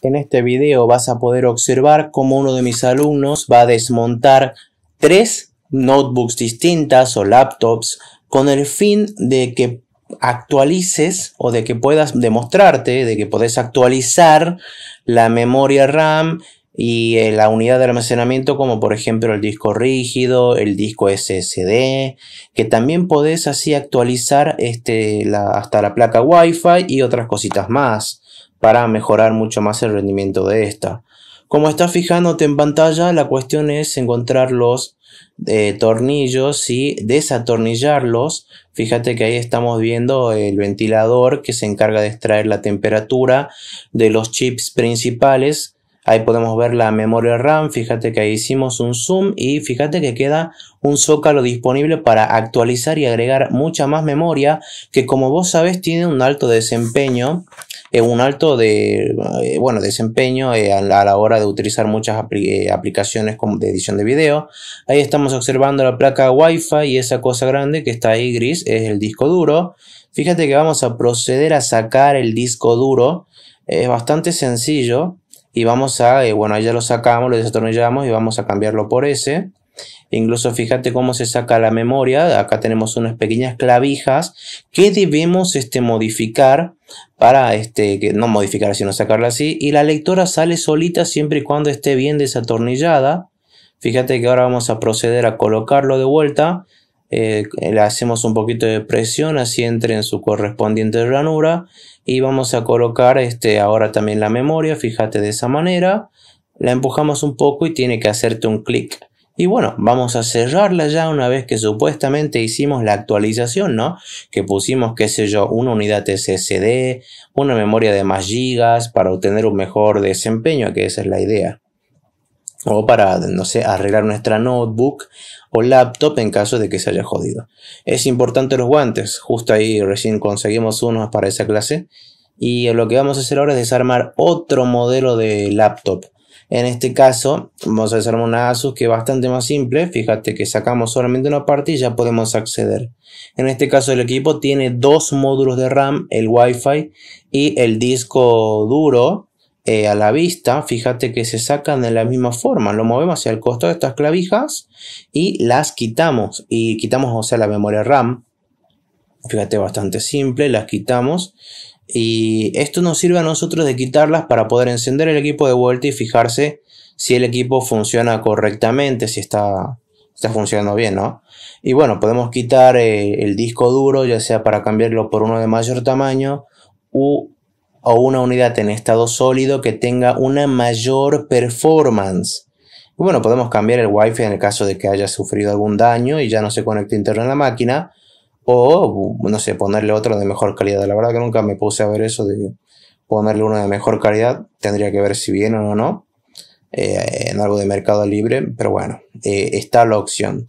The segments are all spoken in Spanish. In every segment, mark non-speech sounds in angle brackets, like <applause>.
En este video vas a poder observar cómo uno de mis alumnos va a desmontar tres notebooks distintas o laptops con el fin de que actualices o de que puedas demostrarte de que podés actualizar la memoria RAM y eh, la unidad de almacenamiento como por ejemplo el disco rígido, el disco SSD, que también podés así actualizar este, hasta la placa Wi-Fi y otras cositas más para mejorar mucho más el rendimiento de esta. Como estás fijándote en pantalla, la cuestión es encontrar los eh, tornillos y desatornillarlos. Fíjate que ahí estamos viendo el ventilador que se encarga de extraer la temperatura de los chips principales. Ahí podemos ver la memoria RAM, fíjate que ahí hicimos un zoom y fíjate que queda un zócalo disponible para actualizar y agregar mucha más memoria que como vos sabes tiene un alto desempeño un alto de, eh, bueno, desempeño eh, a la hora de utilizar muchas eh, aplicaciones como de edición de video. Ahí estamos observando la placa Wi-Fi y esa cosa grande que está ahí gris es el disco duro. Fíjate que vamos a proceder a sacar el disco duro. Es bastante sencillo y vamos a, bueno, ya lo sacamos, lo desatornillamos y vamos a cambiarlo por ese. Incluso fíjate cómo se saca la memoria. Acá tenemos unas pequeñas clavijas que debemos este, modificar para este, que no modificar sino sacarla así. Y la lectora sale solita siempre y cuando esté bien desatornillada. Fíjate que ahora vamos a proceder a colocarlo de vuelta. Eh, le hacemos un poquito de presión así entre en su correspondiente ranura y vamos a colocar este, ahora también la memoria, fíjate de esa manera, la empujamos un poco y tiene que hacerte un clic y bueno, vamos a cerrarla ya una vez que supuestamente hicimos la actualización, ¿no? Que pusimos, qué sé yo, una unidad SSD, una memoria de más gigas para obtener un mejor desempeño, que esa es la idea. O para, no sé, arreglar nuestra notebook o laptop en caso de que se haya jodido. Es importante los guantes, justo ahí recién conseguimos unos para esa clase. Y lo que vamos a hacer ahora es desarmar otro modelo de laptop en este caso, vamos a hacer una ASUS que es bastante más simple. Fíjate que sacamos solamente una parte y ya podemos acceder. En este caso, el equipo tiene dos módulos de RAM, el Wi-Fi y el disco duro eh, a la vista. Fíjate que se sacan de la misma forma. Lo movemos hacia el costado de estas clavijas y las quitamos. Y quitamos, o sea, la memoria RAM. Fíjate, bastante simple. Las quitamos y esto nos sirve a nosotros de quitarlas para poder encender el equipo de vuelta y fijarse si el equipo funciona correctamente, si está, funcionando bien, ¿no? Y bueno, podemos quitar eh, el disco duro, ya sea para cambiarlo por uno de mayor tamaño o una unidad en estado sólido que tenga una mayor performance. Y bueno, podemos cambiar el wifi en el caso de que haya sufrido algún daño y ya no se conecte interno a la máquina o, no sé, ponerle otro de mejor calidad. La verdad que nunca me puse a ver eso de ponerle uno de mejor calidad. Tendría que ver si viene o no. Eh, en algo de mercado libre. Pero bueno, eh, está la opción.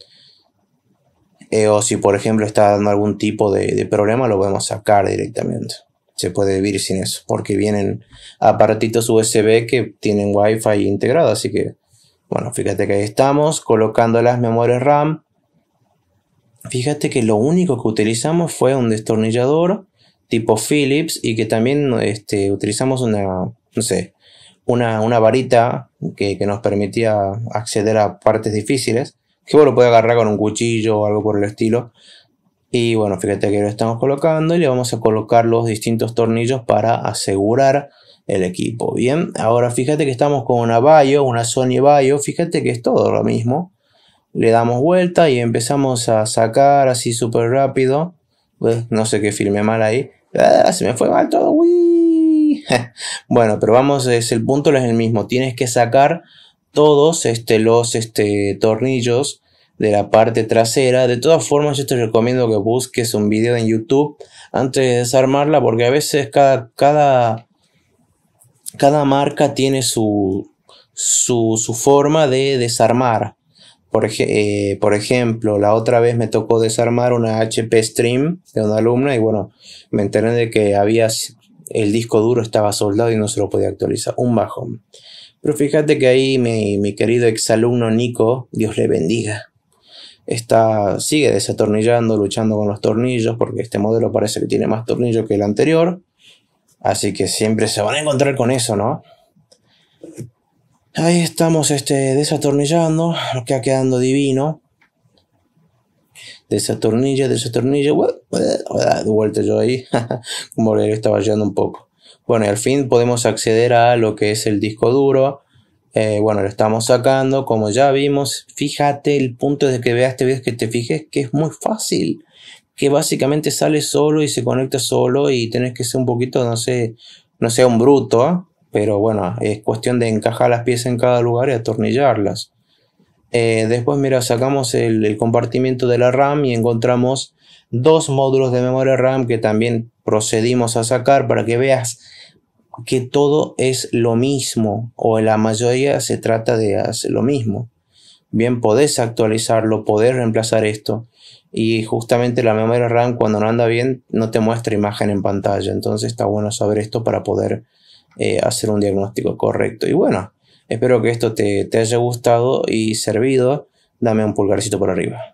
Eh, o si por ejemplo está dando algún tipo de, de, problema, lo podemos sacar directamente. Se puede vivir sin eso, porque vienen aparatitos USB que tienen Wi-Fi integrado. Así que, bueno, fíjate que ahí estamos colocando las memorias RAM fíjate que lo único que utilizamos fue un destornillador tipo Phillips y que también este, utilizamos una, no sé, una, una varita que, que, nos permitía acceder a partes difíciles, que vos lo puedes agarrar con un cuchillo o algo por el estilo. Y bueno, fíjate que lo estamos colocando y le vamos a colocar los distintos tornillos para asegurar el equipo. Bien, ahora fíjate que estamos con una Bayo, una Sony Bayo, fíjate que es todo lo mismo le damos vuelta y empezamos a sacar así súper rápido. Pues, no sé qué filme mal ahí. Ah, se me fue mal todo. <laughs> bueno, pero vamos, es el punto es el mismo. Tienes que sacar todos este, los este, tornillos de la parte trasera. De todas formas, yo te recomiendo que busques un video en YouTube antes de desarmarla porque a veces cada, cada, cada marca tiene su, su, su forma de desarmar. Eh, por, ejemplo, la otra vez me tocó desarmar una HP Stream de una alumna y bueno, me enteré de que había el disco duro estaba soldado y no se lo podía actualizar. Un bajón. Pero fíjate que ahí mi, mi querido exalumno Nico, Dios le bendiga, está, sigue desatornillando, luchando con los tornillos, porque este modelo parece que tiene más tornillos que el anterior. Así que siempre se van a encontrar con eso, ¿no? Ahí estamos este, desatornillando, que ha quedando divino. Desatornilla, desatornilla, de vuelta yo ahí, <laughs> como le estaba yendo un poco. Bueno, y al fin podemos acceder a lo que es el disco duro. Eh, bueno, lo estamos sacando, como ya vimos. Fíjate, el punto de que veas este video es que te fijes que es muy fácil. Que básicamente sale solo y se conecta solo y tenés que ser un poquito, no sé, no sea un bruto, ¿ah? Pero bueno, es cuestión de encajar las piezas en cada lugar y atornillarlas. Eh, después, mira, sacamos el, el, compartimiento de la RAM y encontramos dos módulos de memoria RAM que también procedimos a sacar para que veas que todo es lo mismo o en la mayoría se trata de hacer lo mismo. Bien, podés actualizarlo, podés reemplazar esto y justamente la memoria RAM cuando no anda bien no te muestra imagen en pantalla, entonces está bueno saber esto para poder eh, hacer un diagnóstico correcto. Y bueno, espero que esto te, te haya gustado y servido. Dame un pulgarcito por arriba.